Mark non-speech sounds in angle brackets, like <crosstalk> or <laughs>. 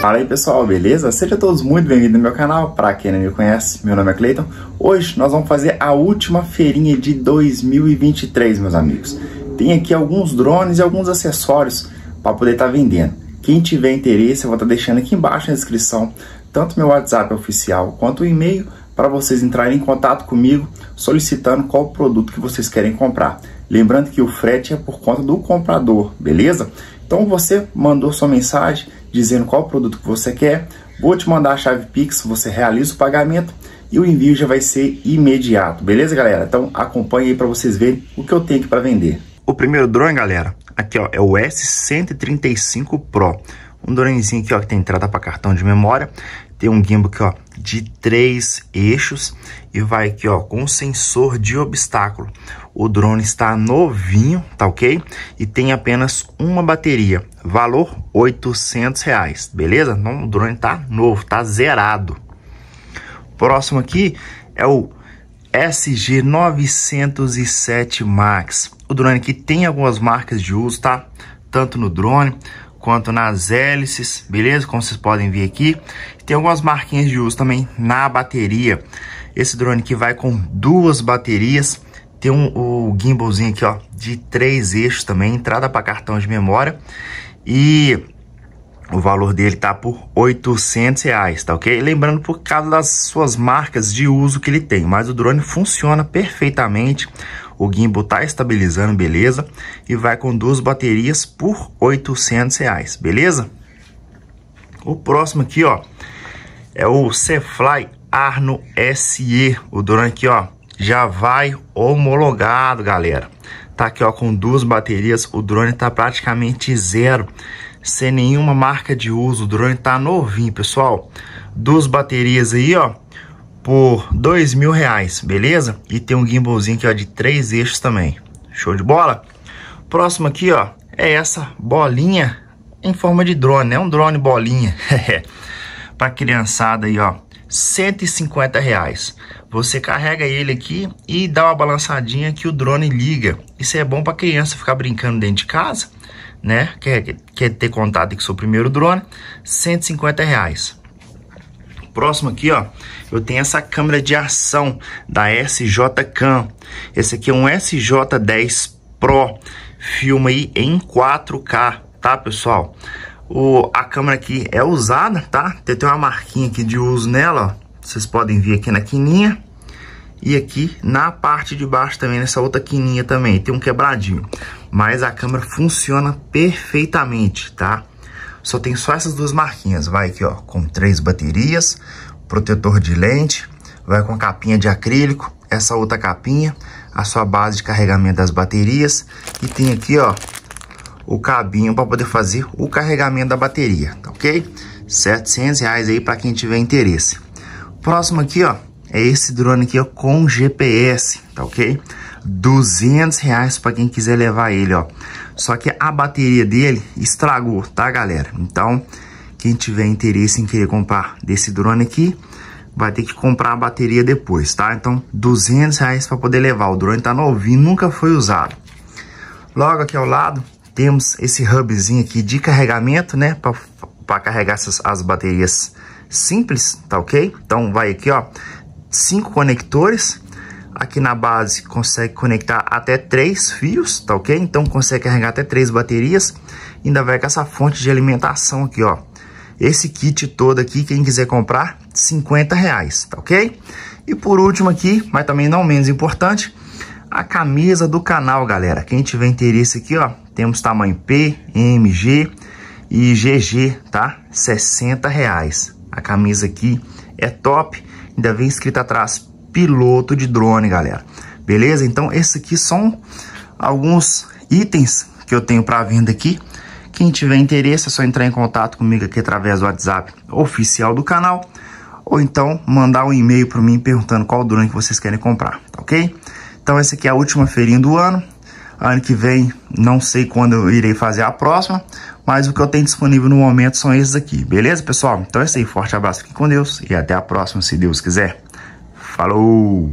Fala aí pessoal, beleza? Sejam todos muito bem-vindos ao meu canal, pra quem não me conhece, meu nome é Cleiton. Hoje nós vamos fazer a última feirinha de 2023, meus amigos. Tem aqui alguns drones e alguns acessórios para poder estar tá vendendo. Quem tiver interesse, eu vou estar tá deixando aqui embaixo na descrição, tanto meu WhatsApp oficial quanto o e-mail, para vocês entrarem em contato comigo solicitando qual produto que vocês querem comprar. Lembrando que o frete é por conta do comprador, beleza? Então você mandou sua mensagem, dizendo qual produto que você quer, vou te mandar a chave Pix, você realiza o pagamento e o envio já vai ser imediato, beleza galera? Então acompanhe aí para vocês verem o que eu tenho aqui para vender. O primeiro drone galera, aqui ó, é o S135 Pro, um dronezinho aqui ó, que tem entrada para cartão de memória, tem um gimbal aqui ó, de três eixos e vai aqui, ó, com sensor de obstáculo. O drone está novinho, tá ok? E tem apenas uma bateria, valor 800 reais, beleza? Não, o drone tá novo, tá zerado. Próximo aqui é o SG907 Max. O drone que tem algumas marcas de uso, tá? Tanto no drone quanto nas hélices, beleza? Como vocês podem ver aqui. Tem algumas marquinhas de uso também na bateria. Esse drone aqui vai com duas baterias. Tem um, o gimbalzinho aqui, ó, de três eixos também, entrada para cartão de memória. E o valor dele tá por 800 reais, tá ok? Lembrando por causa das suas marcas de uso que ele tem, mas o drone funciona perfeitamente. O gimbal tá estabilizando, beleza? E vai com duas baterias por 800 reais, beleza? O próximo aqui, ó, é o Cefly Arno SE. O drone aqui, ó, já vai homologado, galera. Tá aqui, ó, com duas baterias. O drone tá praticamente zero, sem nenhuma marca de uso. O drone tá novinho, pessoal. Duas baterias aí, ó, por dois mil reais, beleza? E tem um gimbalzinho aqui ó, de três eixos também. Show de bola? Próximo aqui ó, é essa bolinha em forma de drone, é né? um drone bolinha. <laughs> para criançada aí ó, 150 reais. Você carrega ele aqui e dá uma balançadinha que o drone liga. Isso é bom para criança ficar brincando dentro de casa, né? Quer, quer ter contato com seu primeiro drone, 150 reais. Próximo aqui, ó, eu tenho essa câmera de ação da SJ-Cam. Esse aqui é um SJ10 Pro, filma aí em 4K, tá, pessoal? O, a câmera aqui é usada, tá? Tem, tem uma marquinha aqui de uso nela, ó. Vocês podem ver aqui na quininha. E aqui na parte de baixo também, nessa outra quininha também, tem um quebradinho. Mas a câmera funciona perfeitamente, tá? Só tem só essas duas marquinhas. Vai aqui, ó, com três baterias, protetor de lente, vai com a capinha de acrílico, essa outra capinha, a sua base de carregamento das baterias e tem aqui, ó, o cabinho para poder fazer o carregamento da bateria, tá ok? 700 reais aí para quem tiver interesse. Próximo aqui, ó, é esse drone aqui, ó, com GPS, tá ok? 200 reais para quem quiser levar ele, ó. Só que a bateria dele estragou, tá, galera? Então, quem tiver interesse em querer comprar desse drone aqui, vai ter que comprar a bateria depois, tá? Então, 200 reais para poder levar. O drone tá novinho, nunca foi usado. Logo aqui ao lado, temos esse hubzinho aqui de carregamento, né? Para carregar essas, as baterias simples, tá ok? Então, vai aqui, ó. Cinco conectores Aqui na base consegue conectar até três fios, tá ok? Então consegue carregar até três baterias. Ainda vai com essa fonte de alimentação aqui, ó. Esse kit todo aqui, quem quiser comprar, 50 reais, tá ok? E por último aqui, mas também não menos importante, a camisa do canal, galera. Quem tiver interesse aqui, ó, temos tamanho P, MG e GG, tá? 60 reais. A camisa aqui é top, ainda vem escrita atrás piloto de drone, galera. Beleza? Então, esses aqui são alguns itens que eu tenho para venda aqui. Quem tiver interesse é só entrar em contato comigo aqui através do WhatsApp oficial do canal ou então mandar um e-mail para mim perguntando qual drone que vocês querem comprar, tá ok? Então essa aqui é a última feirinha do ano. Ano que vem, não sei quando eu irei fazer a próxima, mas o que eu tenho disponível no momento são esses aqui, beleza, pessoal? Então é isso aí, forte abraço, fiquem com Deus e até a próxima, se Deus quiser. 哈喽。